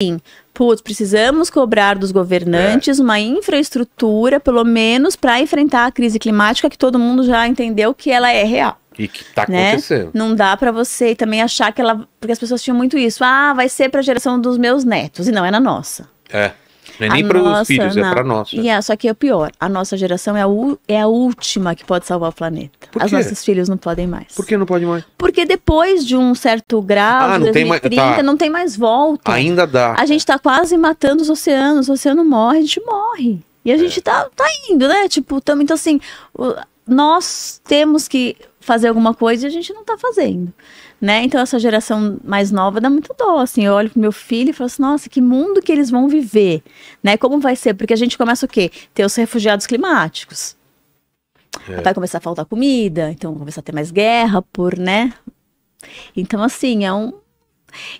assim, putz, precisamos cobrar dos governantes é. uma infraestrutura, pelo menos, para enfrentar a crise climática, que todo mundo já entendeu que ela é real. E que tá né? acontecendo. Não dá para você também achar que ela. Porque as pessoas tinham muito isso. Ah, vai ser pra geração dos meus netos. E não é na nossa. É. Não é nem para os filhos, é não. é para nós. E é, só que é o pior, a nossa geração é a, é a última que pode salvar o planeta. Por As nossas filhos não podem mais. Por que não podem mais? Porque depois de um certo grau, ah, não, 2030, tem mais, tá. não tem mais volta. Ainda dá. A gente está quase matando os oceanos, o oceano morre, a gente morre. E a é. gente está tá indo, né? Tipo, tamo, então assim, nós temos que fazer alguma coisa e a gente não tá fazendo, né? Então essa geração mais nova dá muito dó, assim, eu olho pro meu filho e falo assim, nossa, que mundo que eles vão viver, né? Como vai ser? Porque a gente começa o quê? Ter os refugiados climáticos. É. Vai começar a faltar comida, então começar a ter mais guerra por, né? Então assim, é um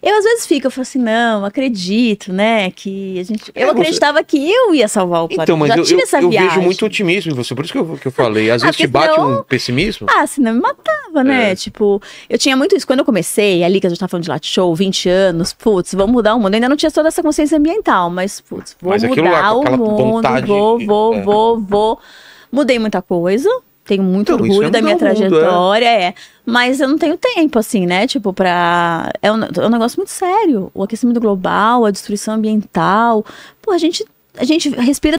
eu às vezes fico, eu falo assim, não, acredito, né? Que a gente. É, eu é, acreditava você... que eu ia salvar o então, planeta. Então, mas Já eu, tive essa eu vejo muito otimismo em você, por isso que eu, que eu falei. Às ah, vezes te bate senão... um pessimismo. Ah, senão me matava, né? É. Tipo, eu tinha muito isso. Quando eu comecei, ali que a gente tava falando de latte show, 20 anos, putz, vamos mudar o mundo. Eu ainda não tinha toda essa consciência ambiental, mas, putz, vou mas mudar lá, o mundo. Vontade... Vou, vou, é. vou, vou. Mudei muita coisa, tenho muito então, é orgulho é da minha mundo, é. trajetória, é. é. Mas eu não tenho tempo, assim, né? Tipo, pra. É um, é um negócio muito sério. O aquecimento global, a destruição ambiental. Pô, a gente, a gente respira